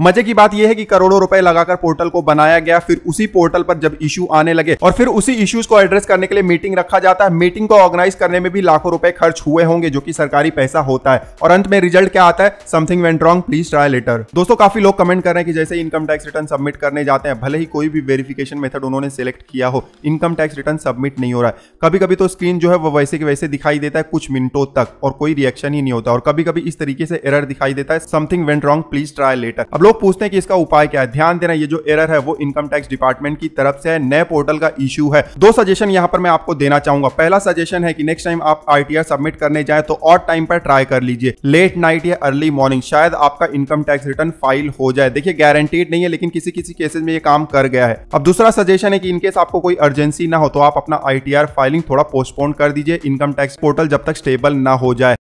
मजे की बात यह है कि करोड़ों रुपए लगाकर पोर्टल को बनाया गया फिर उसी पोर्टल पर जब इशू आने लगे और फिर उसी इश्यूज को एड्रेस करने के लिए मीटिंग रखा जाता है मीटिंग को ऑर्गेनाइज करने में भी लाखों रुपए खर्च हुए होंगे जो कि सरकारी पैसा होता है और अंत में रिजल्ट क्या आता है something went wrong please try later दोस्तों काफी लोग कमेंट कर रहे हैं कि जैसे इनकम टैक्स रिटर्न सबमिट करने जाते हैं भले ही कोई भी वेरिफिकेशन मेथड उन्होंने सेलेक्ट किया हो इनकम टैक्स रिटर्न सबमिट नहीं हो रहा है कभी कभी तो स्क्रीन जो है वो वैसे के वैसे दिखाई देता है कुछ मिनटों तक और कोई रिएक्शन ही नहीं होता और कभी कभी इस तरीके से एरर दिखाई देता है something went wrong please try later लोग पूछते हैं कि इसका उपाय क्या है ध्यान देना ये जो एरर है वो इनकम टैक्स डिपार्टमेंट की तरफ से है नए पोर्टल का इश्यू है दो सजेशन यहाँ पर मैं आपको देना चाहूंगा पहला सजेशन है कि नेक्स्ट टाइम आप आरटीआर सबमिट करने जाए तो और टाइम पर ट्राई कर लीजिए लेट नाइट या अर्ली मॉर्निंग शायद आपका इनकम टैक्स रिटर्न फाइल हो जाए देखिए गारंटीड नहीं है लेकिन किसी किसी केसेज में ये काम कर गया है अब दूसरा सजेशन है कि इनकेस आपको कोई अर्जेंसी ना हो तो आप अपना आईटीआर फाइलिंग थोड़ा पोस्टपोन कर दीजिए इनकम टैक्स पोर्टल जब तक स्टेबल ना हो जाए